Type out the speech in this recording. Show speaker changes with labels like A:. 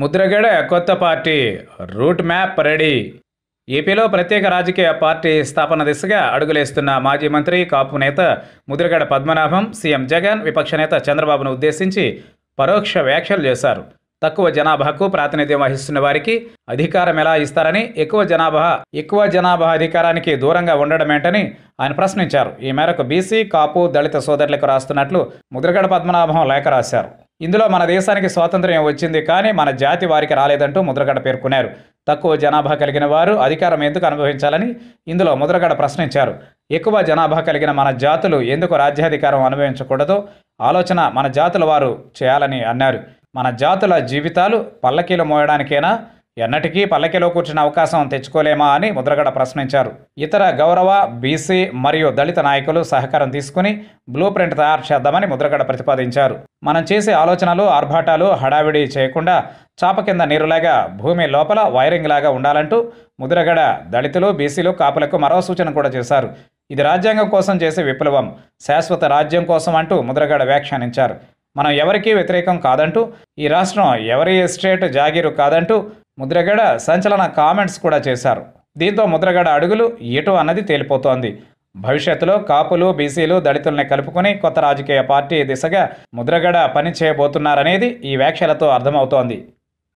A: ముద్రగడ కొత్త party route map ready ఏపీలో ప్రత్యేక రాజకీయ పార్టీ స్థాపన దిశగా అడుగులేస్తున్న మాజీ మంత్రి కాపు నేత ముద్రగడ పద్మనాభం సీఎం జగన్ విపక్ష నేత చంద్రబాబును ఉద్దేశించి పరోక్ష వ్యాఖ్యలు చేశారు తక్కువ జనాభాకు ప్రాతినిధ్యం వహిస్తున్న వారికి అధికారం ఎలా ఇస్తారని ఎక్కువ జనాభా ఎక్కువ జనాభా అధికారానికి దూరంగా ఉండడమేంటని ఆయన ప్రశ్నించారు ఈ మేరకు బీసీ కాపు దళిత సోదరులకు రాస్తున్నట్లు ముద్రగడ పద్మనాభం లేఖ రాశారు ఇందులో మన దేశానికి స్వాతంత్ర్యం వచ్చింది కానీ మన జాతి వారికి రాలేదంటూ ముద్రగడ పేర్కొన్నారు తక్కువ జనాభా కలిగిన వారు అధికారం ఎందుకు అనుభవించాలని ఇందులో ముద్రగడ ప్రశ్నించారు ఎక్కువ జనాభా కలిగిన మన జాతులు ఎందుకు రాజ్యాధికారం అనుభవించకూడదో ఆలోచన మన జాతుల వారు చేయాలని అన్నారు మన జాతుల జీవితాలు పల్లకీలు మోయడానికైనా ఎన్నటికీ పల్లకిలో కూర్చున్న అవకాశం తెచ్చుకోలేమా అని ముద్రగడ ప్రశ్నించారు ఇతర గౌరవ బీసీ మరియు దళిత నాయకులు సహకారం తీసుకుని బ్లూ ప్రింట్ తయారు చేద్దామని ముద్రగడ ప్రతిపాదించారు మనం చేసే ఆలోచనలు ఆర్భాటాలు హడావిడి చేయకుండా చాప కింద నీరులాగా భూమి లోపల వైరింగ్ లాగా ఉండాలంటూ ముద్రగడ దళితులు బీసీలు కాపులకు మరో సూచన కూడా చేశారు ఇది రాజ్యాంగం కోసం చేసే విప్లవం శాశ్వత రాజ్యం కోసం అంటూ ముద్రగడ వ్యాఖ్యానించారు మనం ఎవరికీ వ్యతిరేకం కాదంటూ ఈ రాష్ట్రం ఎవరి ఎస్టేట్ జాగీరు కాదంటూ ముద్రగడ సంచలన కామెంట్స్ కూడా చేశారు దీంతో ముద్రగడ అడుగులు ఎటు అన్నది తేలిపోతోంది భవిష్యత్తులో కాపులు బీసీలు దళితుల్ని కలుపుకుని కొత్త రాజకీయ పార్టీ దిశగా ముద్రగడ పని చేయబోతున్నారనేది ఈ వ్యాఖ్యలతో అర్థమవుతోంది